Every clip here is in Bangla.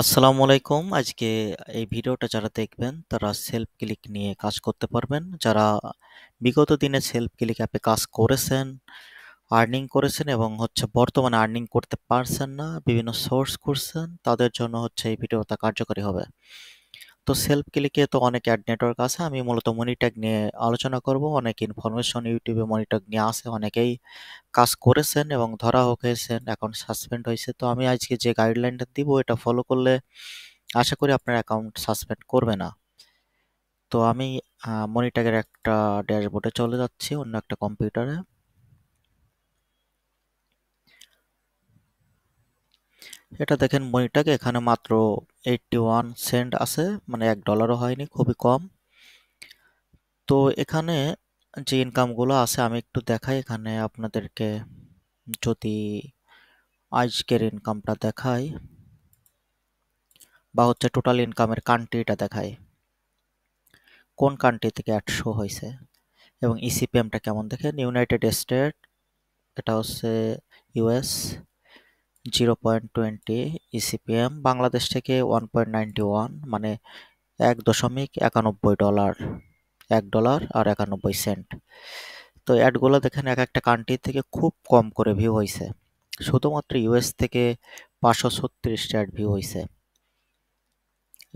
আসসালামু আলাইকুম আজকে এই ভিডিওটা যারা দেখবেন তারা সেলফ ক্লিক নিয়ে কাজ করতে পারবেন যারা বিগত দিনে সেলফ ক্লিক অ্যাপে কাজ করেছেন আর্নিং করেছেন এবং হচ্ছে বর্তমানে আর্নিং করতে পারছেন না বিভিন্ন সোর্স করছেন তাদের জন্য হচ্ছে এই ভিডিওটা কার্যকরী হবে তো সেলফ ক্লিকে তো অনেক অ্যাড নেটওয়ার্ক আছে আমি মূলত মনিট্যাগ নিয়ে আলোচনা করব অনেক ইনফরমেশন ইউটিউবে মনিট্যাগ নিয়ে আসে অনেকেই কাজ করেছেন এবং ধরা হোক হয়েছেন অ্যাকাউন্ট সাসপেন্ড হয়েছে তো আমি আজকে যে গাইডলাইনটা দিব এটা ফলো করলে আশা করি আপনার অ্যাকাউন্ট সাসপেন্ড করবে না তো আমি মনিট্যাগের একটা ড্যাশবোর্ডে চলে যাচ্ছি অন্য একটা কম্পিউটারে এটা দেখেন মনিটাকে এখানে মাত্র এইটটি ওয়ান সেন্ট আছে মানে এক ডলারও হয়নি খুবই কম তো এখানে যে ইনকামগুলো আছে আমি একটু দেখাই এখানে আপনাদেরকে যদি আজকের ইনকামটা দেখাই বা হচ্ছে টোটাল ইনকামের কান্ট্রিটা দেখাই কোন কান্ট্রি থেকে একশো হয়েছে এবং ইসিপিএমটা e কেমন দেখেন ইউনাইটেড স্টেট এটা হচ্ছে US zero point twenty ECPM e Bangladesh থেকে ওয়ান পয়েন্ট নাইনটি ওয়ান মানে এক দশমিক একানব্বই ডলার এক ডলার আর একানব্বই সেন্ট তো অ্যাডগুলো দেখেন এক একটা কান্ট্রি থেকে খুব কম করে ভিউ হয়েছে শুধুমাত্র ইউএস থেকে পাঁচশো ছত্রিশটা অ্যাড ভিউ হয়েছে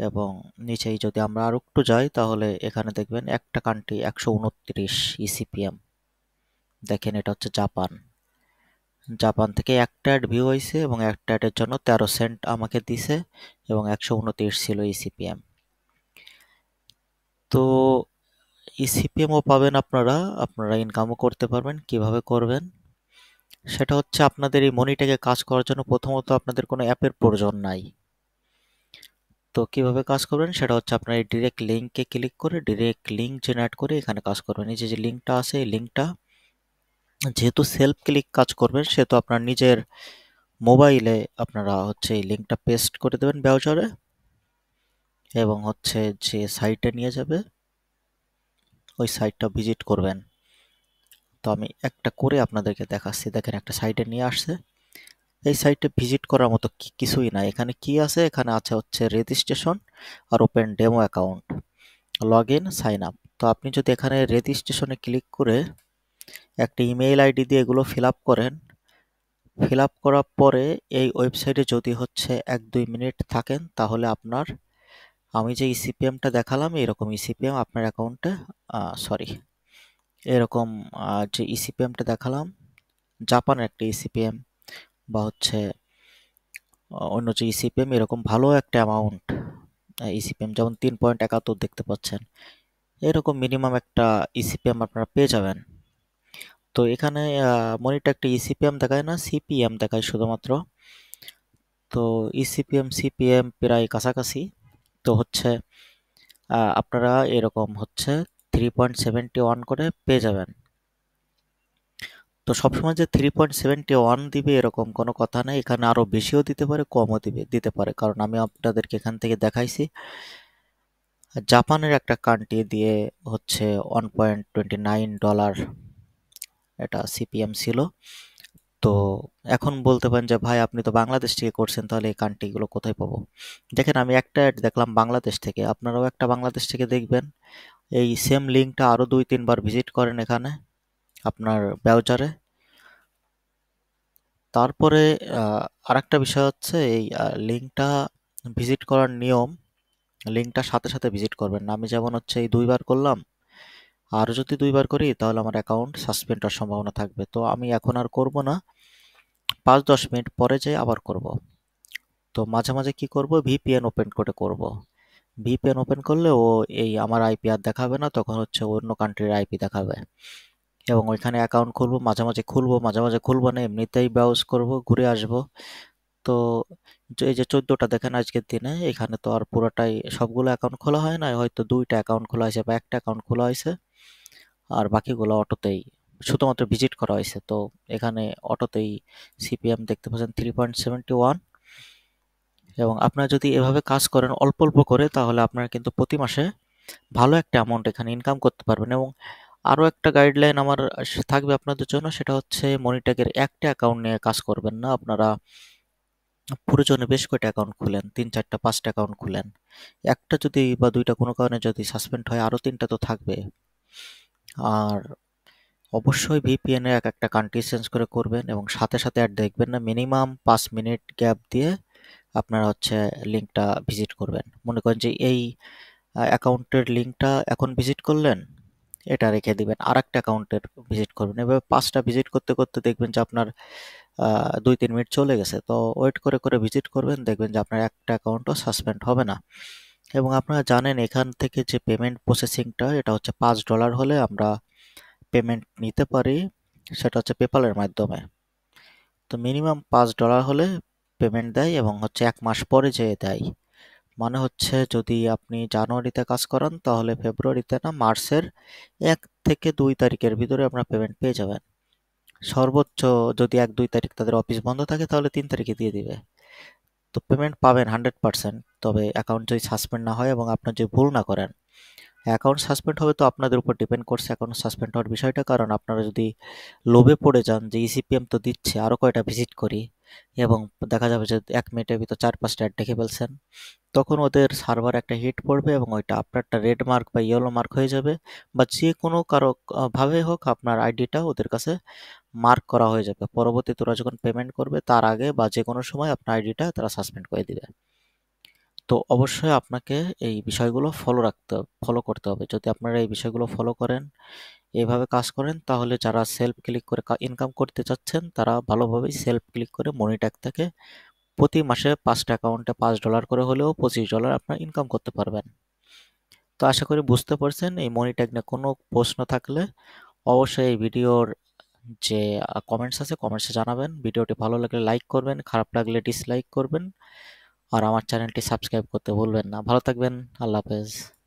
এবং নিচেই যদি আমরা আর একটু যাই তাহলে এখানে দেখবেন একটা কান্ট্রি একশো উনত্রিশ ইসিপিএম e দেখেন এটা হচ্ছে জাপান জাপান থেকে একটা অ্যাড ভিউ হয়েছে এবং একটা অ্যাডের জন্য তেরো সেন্ট আমাকে দিছে এবং একশো উনত্রিশ ছিল ইসিপিএম e তো ইসিপিএমও e পাবেন আপনারা আপনারা ইনকামও করতে পারবেন কিভাবে করবেন সেটা হচ্ছে আপনাদের এই মনিটাকে কাজ করার জন্য প্রথমত আপনাদের কোনো অ্যাপের প্রয়োজন নাই তো কিভাবে কাজ করবেন সেটা হচ্ছে আপনার এই ডিরেক্ট লিঙ্কে ক্লিক করে ডিরেক্ট লিঙ্ক জেনারেট করে এখানে কাজ করবেন এই যে লিঙ্কটা আছে এই লিঙ্কটা যেহেতু সেলফ ক্লিক কাজ করবেন সেহেতু আপনার নিজের মোবাইলে আপনারা হচ্ছে এই লিঙ্কটা পেস্ট করে দেবেন ব্রাউজারে এবং হচ্ছে যে সাইটটা নিয়ে যাবে ওই সাইটটা ভিজিট করবেন তো আমি একটা করে আপনাদেরকে দেখাচ্ছি দেখেন একটা সাইটে নিয়ে আসছে এই সাইটে ভিজিট করার মতো কিছুই না এখানে কি আছে এখানে আছে হচ্ছে রেজিস্ট্রেশন আর open demo account log in sign up তো আপনি যদি এখানে রেজিস্ট্রেশনে ক্লিক করে একটা ইমেইল আইডি দিয়ে এগুলো ফিল আপ করেন ফিল আপ করার পরে এই ওয়েবসাইটে যদি হচ্ছে এক দুই মিনিট থাকেন তাহলে আপনার আমি যে ইসিপিএমটা e দেখালাম এরকম ইসিপিএম e আপনার অ্যাকাউন্টে সরি এরকম যে ইসিপিএমটা e দেখালাম জাপানের একটা ইসিপিএম বা হচ্ছে অন্য যে ইসিপিএম এরকম ভালো একটা অ্যামাউন্ট ইসিপিএম যেমন তিন পয়েন্ট একাত্তর দেখতে পাচ্ছেন এরকম মিনিমাম একটা ইসিপিএম আপনারা পেয়ে যাবেন তো এখানে মনিটর একটা ইসিপিএম e দেখায় না সিপিএম দেখায় শুধুমাত্র তো ইসিপিএম e সিপিএম প্রায় কাছাকাছি তো হচ্ছে আপনারা এরকম হচ্ছে থ্রি পয়েন্ট সেভেন্টি ওয়ান করে পেয়ে যাবেন তো সবসময় যে থ্রি পয়েন্ট সেভেন্টি ওয়ান দিবে এরকম কোনো কথা নেই এখানে আরও বেশিও দিতে পারে কমও দিবে দিতে পারে কারণ আমি আপনাদেরকে এখান থেকে দেখাইছি জাপানের একটা কান্ট্রি দিয়ে হচ্ছে one point twenty nine dollar এটা সিপিএম ছিল তো এখন বলতে পারেন যে ভাই আপনি তো বাংলাদেশ থেকে করছেন তাহলে এই কান্ট্রিগুলো কোথায় পাবো দেখেন আমি একটা অ্যাড দেখলাম বাংলাদেশ থেকে আপনারাও একটা বাংলাদেশ থেকে দেখবেন এই সেম লিঙ্কটা আরও দুই তিনবার ভিজিট করেন এখানে আপনার ব্রাউজারে তারপরে আরেকটা বিষয় হচ্ছে এই লিঙ্কটা ভিজিট করার নিয়ম লিঙ্কটা সাথে সাথে ভিজিট করবেন আমি যেমন হচ্ছে এই দুইবার করলাম আর যদি দুইবার করি তাহলে আমার অ্যাকাউন্ট সাসপেন্ড হওয়ার সম্ভাবনা থাকবে তো আমি এখন আর করব না পাঁচ দশ মিনিট পরে যাই আবার করব। তো মাঝে মাঝে কি করব ভিপিএন ওপেন করে করব। ভিপিএন ওপেন করলে ও এই আমার আইপি আর দেখাবে না তখন হচ্ছে অন্য কান্ট্রির আইপি দেখাবে এবং ওইখানে অ্যাকাউন্ট খুলবো মাঝে মাঝে খুলবো মাঝে মাঝে খুলবো না এমনিতেই ব্রাউজ করব ঘুরে আসব তো এই যে চোদ্দোটা দেখেন আজকের দিনে এখানে তো আর পুরোটাই সবগুলো অ্যাকাউন্ট খোলা হয় না হয়তো দুইটা অ্যাকাউন্ট খোলা হয়েছে বা একটা অ্যাকাউন্ট খোলা হয়েছে আর বাকিগুলো অটোতেই শুধুমাত্র ভিজিট করা হয়েছে তো এখানে অটোতেই সিপিএম দেখতে পাচ্ছেন থ্রি পয়েন্ট সেভেন্টি ওয়ান এবং আপনারা যদি এভাবে কাজ করেন অল্প অল্প করে তাহলে আপনারা কিন্তু প্রতি মাসে ভালো একটা অ্যামাউন্ট এখানে ইনকাম করতে পারবেন এবং আরও একটা গাইডলাইন আমার থাকবে আপনাদের জন্য সেটা হচ্ছে মনিটাকের একটা অ্যাকাউন্ট নিয়ে কাজ করবেন না আপনারা প্রয়োজনে বেশ কয়েকটা অ্যাকাউন্ট খুলেন তিন চারটা পাঁচটা অ্যাকাউন্ট খুলেন একটা যদি বা দুইটা কোনো কারণে যদি সাসপেন্ড হয় আরও তিনটা তো থাকবে আর অবশ্যই ভিপিএনে এক একটা কান্ট্রি চেঞ্জ করে করবেন এবং সাথে সাথে আর দেখবেন না মিনিমাম পাঁচ মিনিট গ্যাপ দিয়ে আপনারা হচ্ছে লিঙ্কটা ভিজিট করবেন মনে করেন যে এই অ্যাকাউন্টের লিঙ্কটা এখন ভিজিট করলেন এটা রেখে দিবেন আর একটা অ্যাকাউন্টের ভিজিট করবেন এভাবে পাঁচটা ভিজিট করতে করতে দেখবেন যে আপনার দুই তিন মিনিট চলে গেছে তো ওয়েট করে করে ভিজিট করবেন দেখবেন যে আপনার একটা অ্যাকাউন্টও সাসপেন্ড হবে না এবং আপনারা জানেন এখান থেকে যে পেমেন্ট প্রসেসিংটা এটা হচ্ছে পাঁচ ডলার হলে আমরা পেমেন্ট নিতে পারি সেটা হচ্ছে পেপালের মাধ্যমে তো মিনিমাম পাঁচ ডলার হলে পেমেন্ট দেয় এবং হচ্ছে এক মাস পরে যেয়ে দেয় মানে হচ্ছে যদি আপনি জানুয়ারিতে কাজ করেন তাহলে ফেব্রুয়ারিতে না মার্চের এক থেকে দুই তারিখের ভিতরে আপনার পেমেন্ট পেয়ে যাবেন সর্বোচ্চ যদি এক দুই তারিখ তাদের অফিস বন্ধ থাকে তাহলে তিন তারিখে দিয়ে দিবে তো পেমেন্ট পাবেন হান্ড্রেড পারসেন্ট তবে অ্যাকাউন্ট যদি সাসপেন্ড না হয় এবং আপনার যদি ভুল না করেন অ্যাকাউন্ট সাসপেন্ড হবে তো আপনাদের উপর ডিপেন্ড করছে অ্যাকাউন্ট সাসপেন্ড হওয়ার বিষয়টা কারণ আপনারা যদি লোভে পড়ে যান যে ইসিপিএম e তো দিচ্ছে আরও কয়টা ভিজিট করি এবং দেখা যাবে যে এক মিনিটের ভিতর চার পাঁচটা অ্যাড দেখে ফেলছেন তখন ওদের সার্ভার একটা হিট পড়বে এবং ওইটা আপনারটা রেড মার্ক বা ইয়েলো মার্ক হয়ে যাবে বা যে কোনো কারো ভাবে হোক আপনার আইডিটা ওদের কাছে মার্ক করা হয়ে যাবে পরবর্তী তোরা যখন পেমেন্ট করবে তার আগে বা যে কোনো সময় আপনার আইডিটা তারা সাসপেন্ড করে দিবে তো অবশ্যই আপনাকে এই বিষয়গুলো ফলো রাখতে ফলো করতে হবে যদি আপনারা এই বিষয়গুলো ফলো করেন এইভাবে কাজ করেন তাহলে যারা সেলফ ক্লিক করে ইনকাম করতে চাচ্ছেন তারা ভালোভাবেই সেলফ ক্লিক করে মনি ট্যাগ থেকে প্রতি মাসে পাঁচটা অ্যাকাউন্টে পাঁচ ডলার করে হলেও পঁচিশ ডলার আপনার ইনকাম করতে পারবেন তো আশা করি বুঝতে পারছেন এই মনি ট্যাগ নিয়ে কোনো প্রশ্ন থাকলে অবশ্যই এই ভিডিওর যে কমেন্টস আছে কমেন্টসে জানাবেন ভিডিওটি ভালো লাগলে লাইক করবেন খারাপ লাগলে ডিসলাইক করবেন আর আমার চ্যানেলটি সাবস্ক্রাইব করতে ভুলবেন না ভালো থাকবেন আল্লাহ হাফেজ